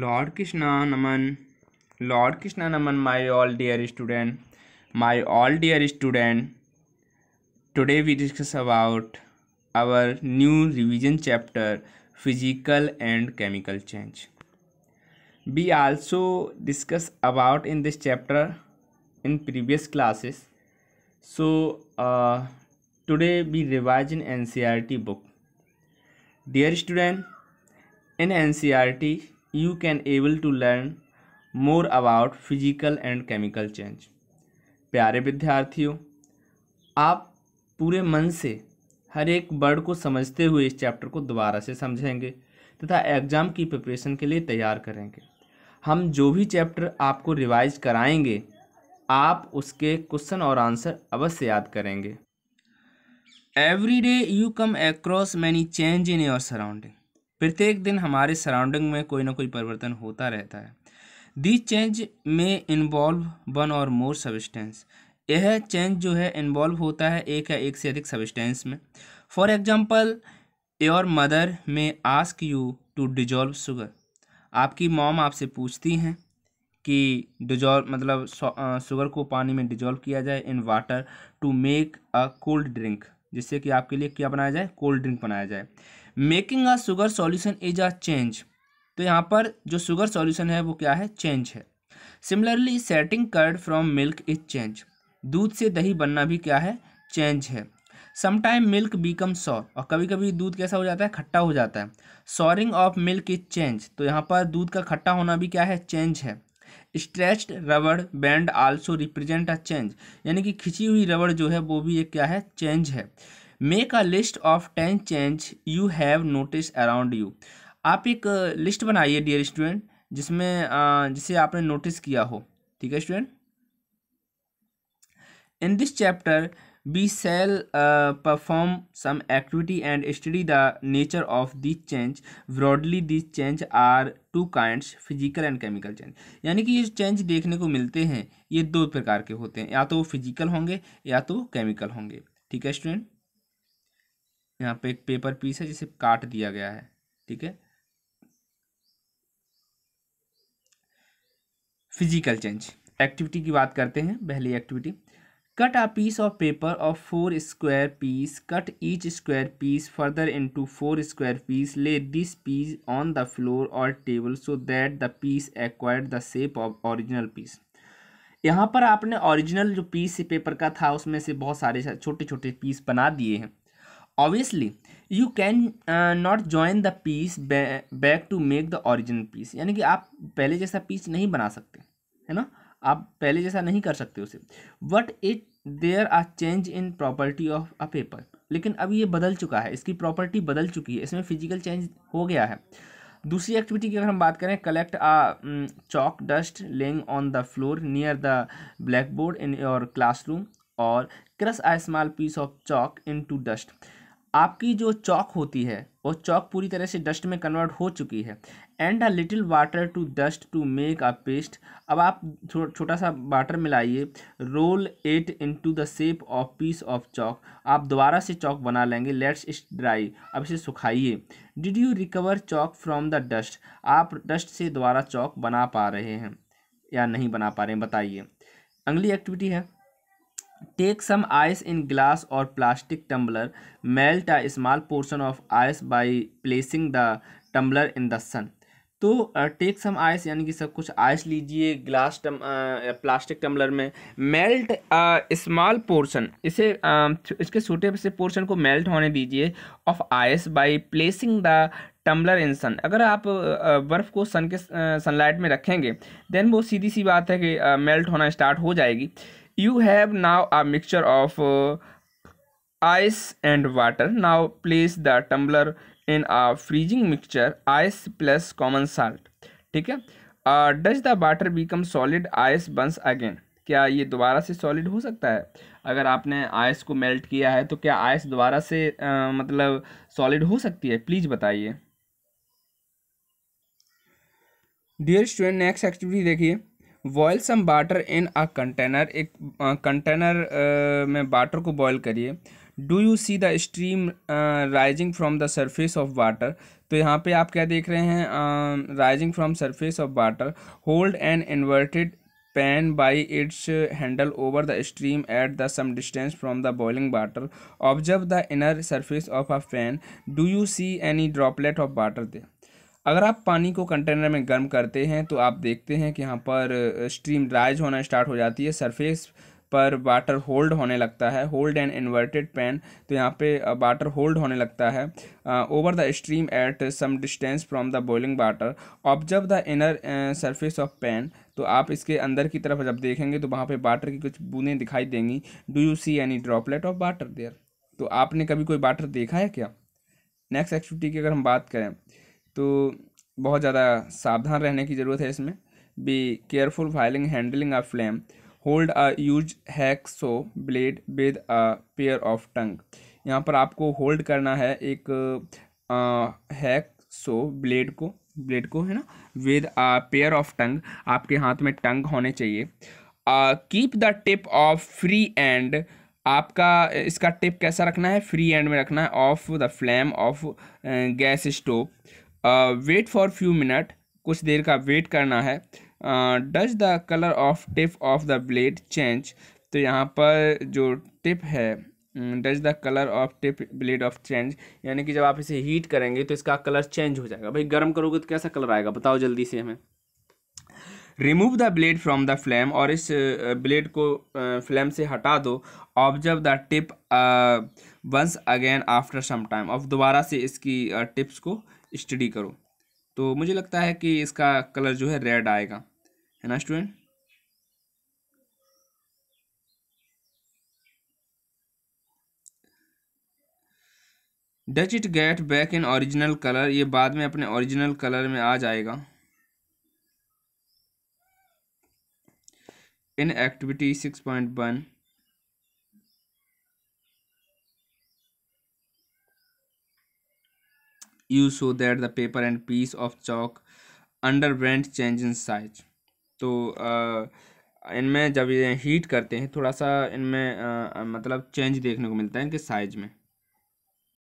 Lord Krishna नमन lord Krishna नमन my all dear student my all dear student today we discuss about our new revision chapter physical and chemical change we also discuss about in this chapter in previous classes so today we revise in an book dear student in and you can able to learn more about physical and chemical change प्यारे विद्यार्थियों आप पूरे मन से हर एक word को समझते हुए इस चैप्टर को दोबारा से समझेंगे तथा एग्ज़ाम की प्रिपरेशन के लिए तैयार करेंगे हम जो भी चैप्टर आपको रिवाइज कराएंगे आप उसके क्वेश्चन और आंसर अवश्य याद करेंगे every day you come across many change in your surrounding प्रत्येक दिन हमारे सराउंडिंग में कोई ना कोई परिवर्तन होता रहता है दी चेंज में इन्वॉल्व वन और मोर सबिस्टेंस यह चेंज जो है इन्वॉल्व होता है एक या एक से अधिक सबिस्टेंस में for example your mother may ask you to dissolve sugar आपकी मॉम आपसे पूछती हैं कि डिजॉल्व मतलब शुगर को पानी में डिजॉल्व किया जाए in water to make a cold drink जिससे कि आपके लिए क्या बनाया जाए कोल्ड ड्रिंक बनाया जाए making a sugar solution is a change तो यहाँ पर जो शुगर सॉल्यूशन है वो क्या है चेंज है similarly setting curd from milk is change दूध से दही बनना भी क्या है चेंज है समटाइम मिल्क बीकम सॉर और कभी कभी दूध कैसा हो जाता है खट्टा हो जाता है souring of milk is change तो यहाँ पर दूध का खट्टा होना भी क्या है चेंज है stretched rubber band also represent a change यानी कि खिंची हुई रबड़ जो है वो भी एक क्या है चेंज है make a list of ten change you have notice around you आप एक लिस्ट uh, बनाइए डियर स्टूडेंट जिसमें uh, जिसे आपने नोटिस किया हो ठीक है student in this chapter we shall perform some activity and study the nature of this change broadly this change are two kind physical and chemical change यानी कि ये चेंज देखने को मिलते हैं ये दो प्रकार के होते हैं या तो वो फिजिकल होंगे या तो केमिकल होंगे ठीक है स्टूडेंट यहाँ पे एक पेपर पीस है जिसे काट दिया गया है ठीक है फिजिकल चेंज एक्टिविटी की बात करते हैं पहली activity cut a piece of paper of four square piece cut each square piece further into four square piece lay this piece on the floor और table so that the piece acquired the shape of original piece यहाँ पर आपने original जो piece paper का था उसमें से बहुत सारे छोटे छोटे पीस बना दिए हैं obviously you can not join the piece back to make the original piece यानी कि आप पहले जैसा पीस नहीं बना सकते है ना आप पहले जैसा नहीं कर सकते उसे what it there are change in property of a paper लेकिन अब ये बदल चुका है इसकी प्रॉपर्टी बदल चुकी है इसमें फिजिकल चेंज हो गया है दूसरी एक्टिविटी की अगर हम बात करें collect a chalk dust lying on the floor near the black board in your classroom और crush a small piece of chalk into dust आपकी जो चौक होती है वो चौक पूरी तरह से डस्ट में कन्वर्ट हो चुकी है and a little water to dust to make a paste अब आप छोटा सा वाटर मिलाइए roll it into the shape of piece of chalk आप दोबारा से चौक बना लेंगे लेट्स इट ड्राई अब इसे सुखाइए did you recover chalk from the dust आप डस्ट से दोबारा चौक बना पा रहे हैं या नहीं बना पा रहे हैं बताइए अगली एक्टिविटी है take some ice in glass और plastic tumbler melt a small portion of ice by placing the tumbler in the sun तो टेक सम आइस यानी कि सब कुछ आइस लीजिए ग्लास टम प्लास्टिक टम्बलर में मेल्ट स्मॉल पोर्शन इसे इसके छोटे से पोर्शन को मेल्ट होने दीजिए of ice by placing the tumbler in sun अगर आप बर्फ़ को सन के सनलाइट में रखेंगे देन वो सीधी सी बात है कि मेल्ट होना स्टार्ट हो जाएगी you have now a mixture of uh, ice and water now place the tumbler in a freezing mixture ice plus common salt ठीक है does the water become solid ice once again क्या ये दोबारा से solid हो सकता है अगर आपने आइस को मेल्ट किया है तो क्या आइस दोबारा से आ, मतलब सॉलिड हो सकती है प्लीज़ बताइए डियर स्टूडेंट नेक्स्ट एक्टिविटी देखिए boil some water in a container एक कंटेनर uh, uh, में बाटर को बॉयल करिए do you see the stream rising from the surface of water तो यहाँ पे आप क्या देख रहे हैं rising from surface of water hold an inverted pan by its handle over the stream at the some distance from the boiling water observe the inner surface of a pan do you see any droplet of water there अगर आप पानी को container में गर्म करते हैं तो आप देखते हैं कि यहाँ पर स्ट्रीम राइज होना स्टार्ट हो जाती है सरफेस पर वाटर होल्ड होने लगता है होल्ड एंड इन्वर्टेड पैन तो यहाँ पे वाटर होल्ड होने लगता है over the stream at some distance from the boiling water observe the inner surface of pan तो आप इसके अंदर की तरफ जब देखेंगे तो वहाँ पे वाटर की कुछ बूंदें दिखाई देंगी do you see any droplet of water there तो आपने कभी कोई वाटर देखा है क्या नेक्स्ट एक्टिविटी की अगर हम बात करें तो बहुत ज़्यादा सावधान रहने की ज़रूरत है इसमें बी केयरफुल फाइलिंग handling a flame hold a used hacksaw blade with a pair of tongs यहाँ पर आपको होल्ड करना है एक हैक सो ब्लेड को ब्लेड को है ना with a pair of tongs आपके हाथ में टंग होने चाहिए keep the tip of free end आपका इसका टिप कैसा रखना है फ्री एंड में रखना है of the flame of gas stove wait for few minute कुछ देर का वेट करना है does the colour of tip of the blade change तो यहाँ पर जो टिप है does the colour of tip blade of change यानी कि जब आप इसे हीट करेंगे तो इसका कलर चेंज हो जाएगा भाई गर्म करोगे तो कैसा कलर आएगा बताओ जल्दी से हमें remove the blade from the flame और इस ब्लेड uh, को फ्लेम uh, से हटा दो observe the tip once again after some time अब दोबारा से इसकी टिप्स uh, को स्टडी करो तो मुझे लगता है कि इसका कलर जो है रेड आएगा है ना student does it get back in original colour ये बाद में अपने ओरिजिनल कलर में आ जाएगा in activity six point one you show that the paper and piece of chalk underwent change in size तो इनमें जब ये हीट करते हैं थोड़ा सा इनमें मतलब चेंज देखने को मिलता है इनके साइज में